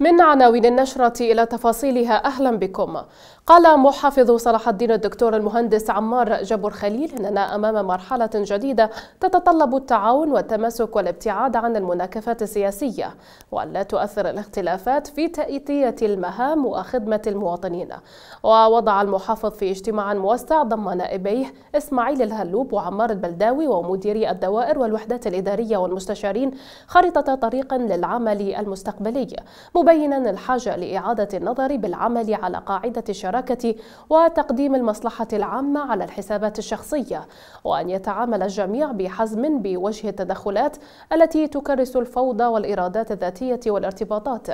من عناوين النشرة إلى تفاصيلها أهلا بكم قال محافظ صلاح الدين الدكتور المهندس عمار جبر خليل اننا امام مرحله جديده تتطلب التعاون والتماسك والابتعاد عن المناكفات السياسيه والا تؤثر الاختلافات في تأتية المهام وخدمه المواطنين ووضع المحافظ في اجتماع موسع ضم نائبيه اسماعيل الهلوب وعمار البلداوي ومديري الدوائر والوحدات الاداريه والمستشارين خريطه طريق للعمل المستقبلي مبينا الحاجه لاعاده النظر بالعمل على قاعده الشرائع المشاركة وتقديم المصلحة العامة على الحسابات الشخصية وأن يتعامل الجميع بحزم بوجه التدخلات التي تكرس الفوضى والإرادات الذاتية والارتباطات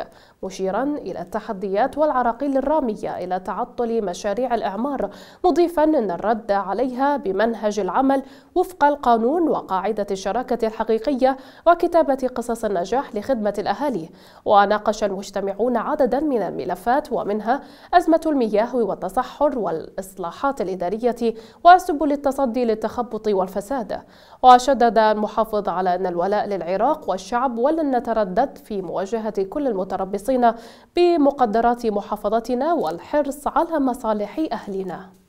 مشيرا إلى التحديات والعراقيل الرامية إلى تعطل مشاريع الإعمار مضيفا أن الرد عليها بمنهج العمل وفق القانون وقاعدة الشراكة الحقيقية وكتابة قصص النجاح لخدمة الأهالي وناقش المجتمعون عددا من الملفات ومنها أزمة المياه اللهو والتصحر والإصلاحات الإدارية وسبل التصدي للتخبط والفساد وشدد المحافظ على أن الولاء للعراق والشعب ولن نتردد في مواجهة كل المتربصين بمقدرات محافظتنا والحرص على مصالح أهلنا